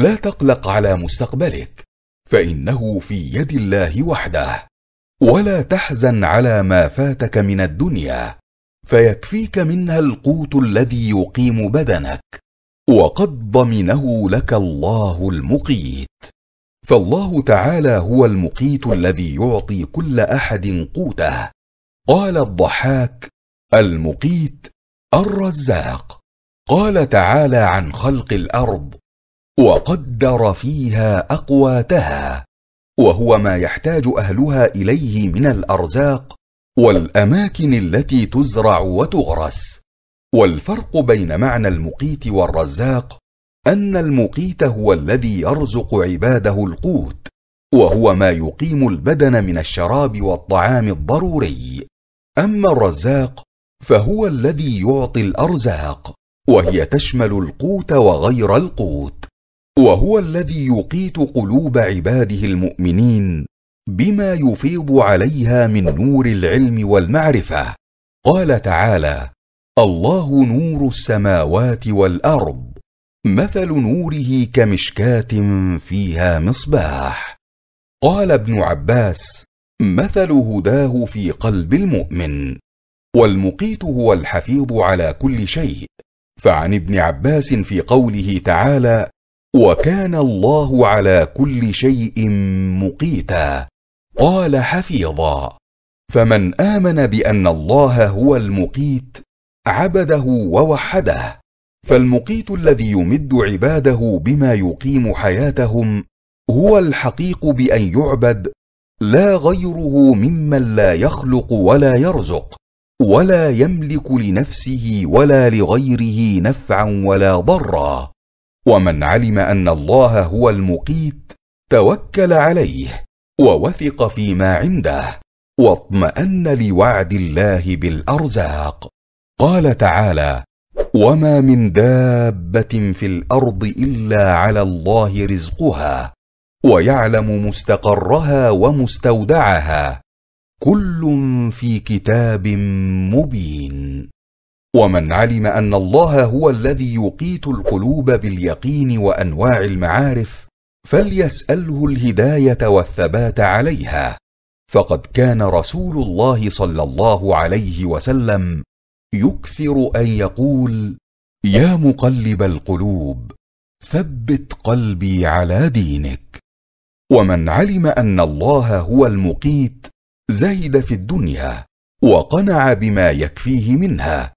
لا تقلق على مستقبلك فانه في يد الله وحده ولا تحزن على ما فاتك من الدنيا فيكفيك منها القوت الذي يقيم بدنك وقد ضمنه لك الله المقيت فالله تعالى هو المقيت الذي يعطي كل احد قوته قال الضحاك المقيت الرزاق قال تعالى عن خلق الارض وقدر فيها اقواتها وهو ما يحتاج اهلها اليه من الارزاق والاماكن التي تزرع وتغرس والفرق بين معنى المقيت والرزاق ان المقيت هو الذي يرزق عباده القوت وهو ما يقيم البدن من الشراب والطعام الضروري اما الرزاق فهو الذي يعطي الارزاق وهي تشمل القوت وغير القوت وهو الذي يقيت قلوب عباده المؤمنين بما يفيض عليها من نور العلم والمعرفه قال تعالى الله نور السماوات والارض مثل نوره كمشكاه فيها مصباح قال ابن عباس مثل هداه في قلب المؤمن والمقيت هو الحفيظ على كل شيء فعن ابن عباس في قوله تعالى وكان الله على كل شيء مقيتا قال حفيظا فمن امن بان الله هو المقيت عبده ووحده فالمقيت الذي يمد عباده بما يقيم حياتهم هو الحقيق بان يعبد لا غيره ممن لا يخلق ولا يرزق ولا يملك لنفسه ولا لغيره نفعا ولا ضرا ومن علم ان الله هو المقيت توكل عليه ووثق فيما عنده واطمان لوعد الله بالارزاق قال تعالى وما من دابه في الارض الا على الله رزقها ويعلم مستقرها ومستودعها كل في كتاب مبين ومن علم ان الله هو الذي يقيت القلوب باليقين وانواع المعارف فليساله الهدايه والثبات عليها فقد كان رسول الله صلى الله عليه وسلم يكثر ان يقول يا مقلب القلوب ثبت قلبي على دينك ومن علم ان الله هو المقيت زهد في الدنيا وقنع بما يكفيه منها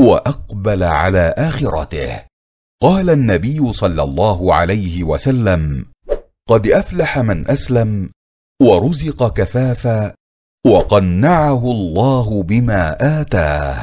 واقبل على اخرته قال النبي صلى الله عليه وسلم قد افلح من اسلم ورزق كفافا وقنعه الله بما اتاه